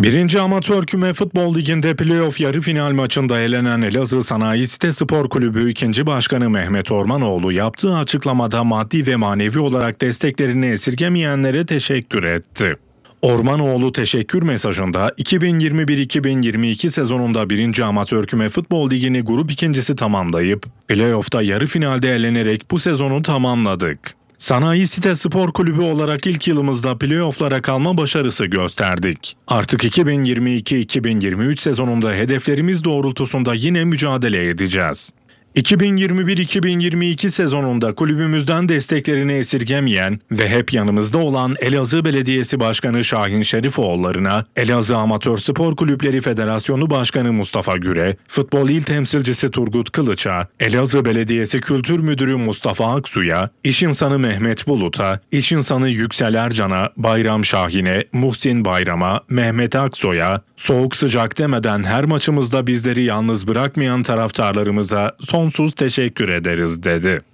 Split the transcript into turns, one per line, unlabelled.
Birinci Amatör Küme Futbol Ligi'nde playoff yarı final maçında elenen Elazığ Sanayi Site Spor Kulübü ikinci Başkanı Mehmet Ormanoğlu yaptığı açıklamada maddi ve manevi olarak desteklerini esirgemeyenlere teşekkür etti. Ormanoğlu teşekkür mesajında 2021-2022 sezonunda 1. Amatör Küme Futbol Ligi'ni grup ikincisi tamamlayıp playoff'ta yarı finalde elenerek bu sezonu tamamladık. Sanayi Site Spor Kulübü olarak ilk yılımızda playofflara kalma başarısı gösterdik. Artık 2022-2023 sezonunda hedeflerimiz doğrultusunda yine mücadele edeceğiz. 2021-2022 sezonunda kulübümüzden desteklerini esirgemeyen ve hep yanımızda olan Elazığ Belediyesi Başkanı Şahin Şerifoğulları'na, Elazığ Amatör Spor Kulüpleri Federasyonu Başkanı Mustafa Güre, Futbol İl Temsilcisi Turgut Kılıç'a, Elazığ Belediyesi Kültür Müdürü Mustafa Aksu'ya, İş İnsanı Mehmet Bulut'a, İş İnsanı Yüksel Ercan'a, Bayram Şahin'e, Muhsin Bayram'a, Mehmet Aksoy'a, soğuk sıcak demeden her maçımızda bizleri yalnız bırakmayan taraftarlarımıza son sonsuz teşekkür ederiz dedi.